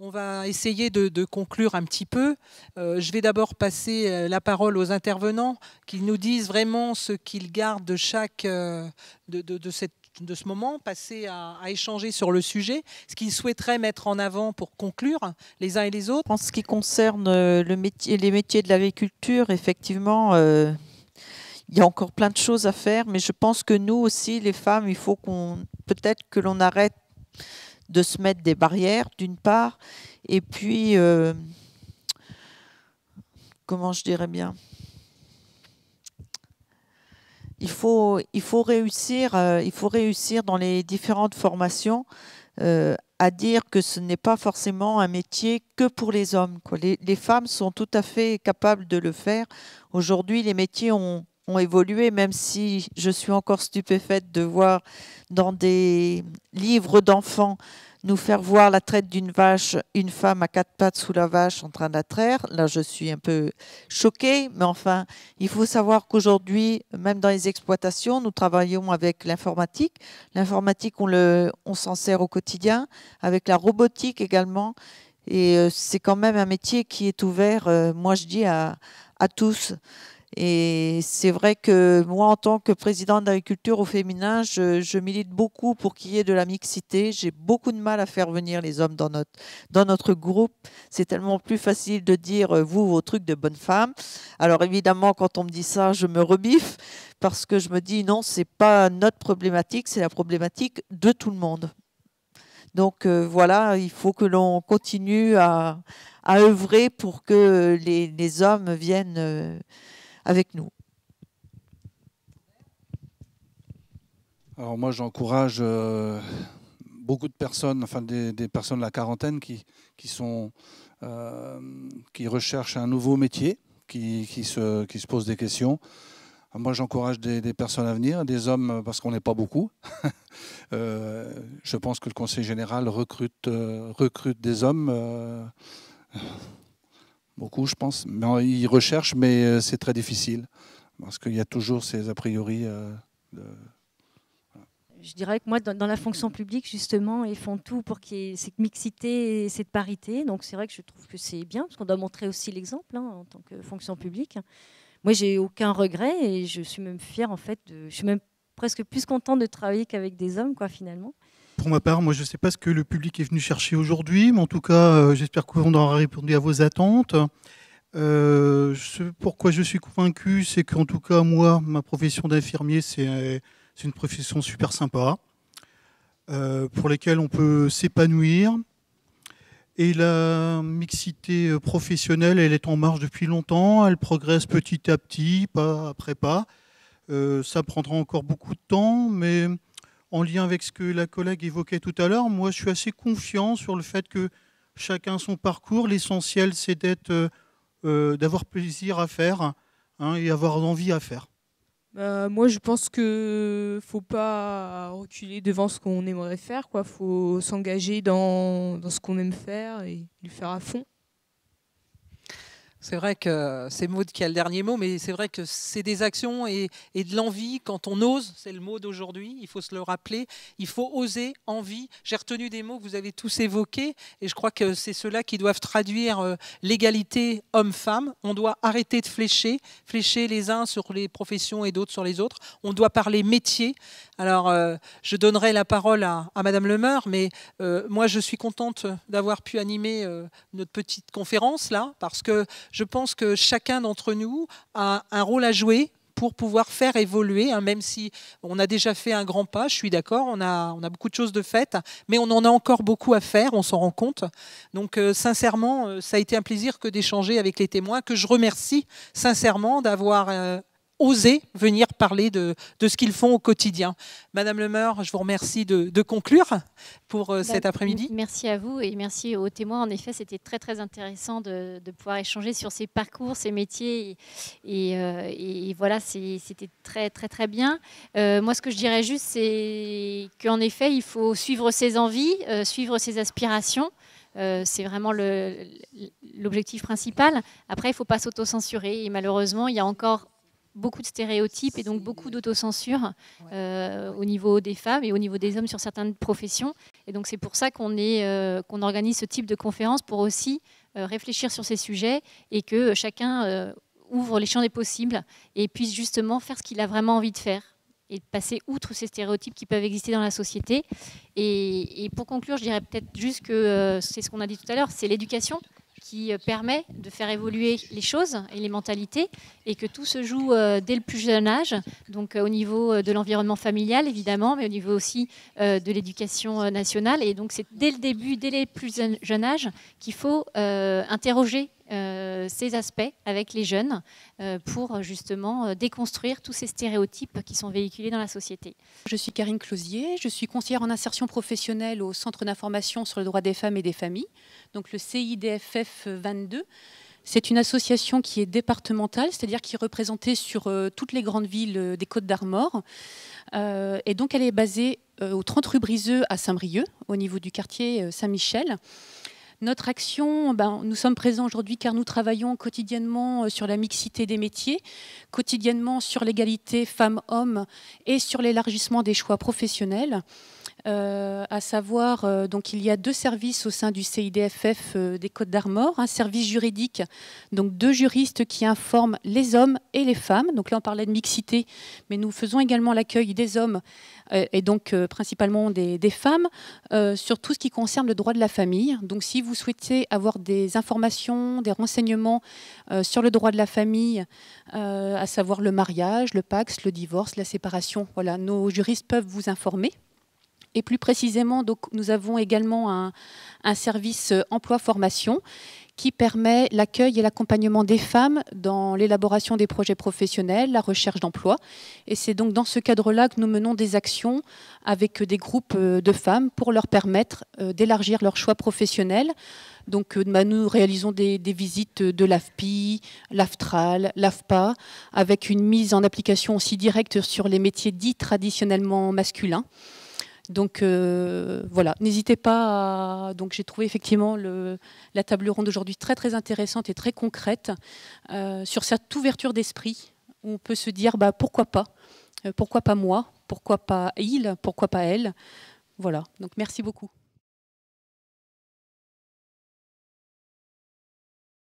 On va essayer de, conclure un petit peu. Euh, je vais d'abord passer euh, la parole aux intervenants qu'ils nous disent vraiment ce qu'ils gardent euh, de chaque de, cette, de, ce moment, passer à, échanger sur le sujet, ce qu'ils souhaiteraient mettre en avant pour conclure les uns et les autres. En ce qui concerne le les métiers de l'agriculture, effectivement. il y a encore plein de choses à faire, mais je pense que nous aussi, les femmes, il faut qu'on peut-être que l'on arrête de se mettre des barrières, d'une part, et puis, euh, comment je dirais bien il faut, il faut réussir, euh, il faut réussir dans les différentes formations euh, à dire que ce n'est pas forcément un métier que pour les hommes. Quoi. Les, femmes sont tout à fait capables de le faire. Aujourd'hui, les métiers ont, évolué, même si je suis encore stupéfaite de voir dans des Livre d'enfants nous faire voir la traite d'une vache, une femme à quatre pattes sous la vache en train de traire. Là, je suis un peu choquée, mais enfin, il faut savoir qu'aujourd'hui, même dans les exploitations, nous travaillons avec l'informatique. L'informatique, on, on s'en sert au quotidien, avec la robotique également. Et euh, c'est quand même un métier qui est ouvert, euh, moi je dis, à, à tous. Et c'est vrai que moi, en tant que présidente d'agriculture au féminin, je, milite beaucoup pour qu'il y ait de la mixité. J'ai beaucoup de mal à faire venir les hommes dans notre, dans notre groupe. C'est tellement plus facile de dire, euh, vous, vos trucs de bonne femme. Alors évidemment, quand on me dit ça, je me rebiffe parce que je me dis, non, c'est pas notre problématique, c'est la problématique de tout le monde. Donc euh, voilà, il faut que l'on continue à, œuvrer pour que les, les hommes viennent... Euh, avec nous. Alors moi, j'encourage euh, beaucoup de personnes, enfin des, personnes de la quarantaine qui, qui, sont, euh, qui recherchent un nouveau métier, qui, qui, se, qui se posent des questions. Moi, j'encourage des, personnes à venir, des hommes, parce qu'on n'est pas beaucoup. Euh, je pense que le Conseil général recrute, recrute des hommes beaucoup, je pense. Mais ils recherchent, mais euh, c'est très difficile parce qu'il y a toujours ces a priori. Euh, je dirais que moi, dans, la fonction publique, justement, ils font tout pour qu'il y ait cette mixité cette parité. Donc c'est vrai que je trouve que c'est bien, parce qu'on doit montrer aussi l'exemple hein, en tant que fonction publique. Moi, j'ai aucun regret et je suis même fière, en fait, je suis même presque plus contente de travailler qu'avec des hommes, quoi, finalement pour ma part, moi, je ne sais pas ce que le public est venu chercher aujourd'hui, mais en tout cas, euh, j'espère qu'on aura répondu à vos attentes. Euh, ce pourquoi je suis convaincu, c'est qu'en tout cas, moi, ma profession d'infirmier, c'est une profession super sympa, euh, pour laquelle on peut s'épanouir. Et la mixité professionnelle, elle est en marche depuis longtemps, elle progresse petit à petit, pas après pas. ça prendra encore beaucoup de temps, mais en lien avec ce que la collègue évoquait tout à l'heure, moi je suis assez confiant sur le fait que chacun son parcours. L'essentiel, c'est d'être, euh, euh, d'avoir plaisir à faire hein, et avoir envie à faire. Bah, moi, je pense que faut pas reculer devant ce qu'on aimerait faire. Il faut s'engager dans, dans ce qu'on aime faire et le faire à fond. C'est vrai que c'est Maud qui a le dernier mot, mais c'est vrai que c'est des actions et, de l'envie. Quand on ose, c'est le mot d'aujourd'hui, il faut se le rappeler. Il faut oser, envie. J'ai retenu des mots que vous avez tous évoqués et je crois que c'est ceux-là qui doivent traduire euh, l'égalité homme-femme. On doit arrêter de flécher, flécher les uns sur les professions et d'autres sur les autres. On doit parler métier. Alors, euh, je donnerai la parole à, à Madame Lemeur, mais euh, moi, je suis contente d'avoir pu animer notre petite conférence là parce que je pense que chacun d'entre nous a un rôle à jouer pour pouvoir faire évoluer, hein, même si on a déjà fait un grand pas, je suis d'accord, on a, beaucoup de choses de faites, mais on en a encore beaucoup à faire, on s'en rend compte. Donc euh, sincèrement, euh, ça a été un plaisir que d'échanger avec les témoins, que je remercie sincèrement d'avoir... Euh, oser venir parler de, ce qu'ils font au quotidien. Madame Lemeur, je vous remercie de, conclure pour euh, bah, cet après-midi. Merci à vous et merci aux témoins. En effet, c'était très très intéressant de, pouvoir échanger sur ces parcours, ces métiers. Et, euh, voilà, c'était très très très bien. Euh, moi, ce que je dirais juste, c'est qu'en effet, il faut suivre ses envies, suivre ses aspirations. c'est vraiment l'objectif principal. Après, il ne faut pas s'autocensurer. Et malheureusement, il y a encore beaucoup de stéréotypes et donc beaucoup d'autocensure euh, au niveau des femmes et au niveau des hommes sur certaines professions. Et donc c'est pour ça qu'on euh, organise ce type de conférence pour aussi euh, réfléchir sur ces sujets et que chacun ouvre les champs des possibles et puisse justement faire ce qu'il a vraiment envie de faire et passer outre ces stéréotypes qui peuvent exister dans la société. et pour conclure, je dirais peut-être juste que c'est ce qu'on a dit tout à l'heure, c'est l'éducation qui euh, permet de faire évoluer les choses et les mentalités, et que tout se joue euh, dès le plus jeune âge, donc euh, au niveau de l'environnement familial évidemment, mais au niveau aussi de l'éducation nationale. Et donc c'est dès le début, dès les plus jeunes âges, qu'il faut interroger euh, ces aspects avec les jeunes euh, pour justement euh, déconstruire tous ces stéréotypes qui sont véhiculés dans la société. Je suis Karine Closier, je suis conseillère en insertion professionnelle au Centre d'information sur le droit des femmes et des familles, donc le CIDFF 22. C'est une association qui est départementale, c'est-à-dire qui est représentée sur toutes les grandes villes des Côtes d'Armor. et donc elle est basée aux au 30 rue Briseux à Saint-Brieuc, au niveau du quartier Saint-Michel. Notre action, ben, nous sommes présents aujourd'hui car nous travaillons quotidiennement euh, sur la mixité des métiers, quotidiennement sur l'égalité femmes-hommes et sur l'élargissement des choix professionnels. Euh, à savoir, euh, donc il y a deux services au sein du CIDFF euh, des Côtes d'Armor, un service juridique, donc deux juristes qui informent les hommes et les femmes. Donc là, on parlait de mixité, mais nous faisons également l'accueil des hommes et donc principalement des, femmes sur tout ce qui concerne le droit de la famille. Donc si vous souhaitez avoir des informations, des renseignements sur le droit de la famille, à savoir le mariage, le pax, le divorce, la séparation, voilà, nos juristes peuvent vous informer. Et plus précisément, nous avons également un, service euh, emploi-formation qui permet l'accueil et l'accompagnement des femmes dans l'élaboration des projets professionnels, la recherche d'emploi. Et c'est donc dans ce cadre-là que nous menons des actions avec euh, des groupes euh, de femmes pour leur permettre d'élargir leurs choix professionnels. Donc bah, nous réalisons des, des visites de l'AFPI, l'AFTRAL, l'AFPA, avec une mise en application aussi directe sur les métiers dits traditionnellement masculins. Donc euh, voilà, n'hésitez pas. À... Donc j'ai trouvé effectivement le, la table ronde d'aujourd'hui très très intéressante et très concrète euh, sur cette ouverture d'esprit où on peut se dire bah pourquoi pas, euh, pourquoi pas moi, pourquoi pas il, pourquoi pas elle. Voilà. Donc merci beaucoup.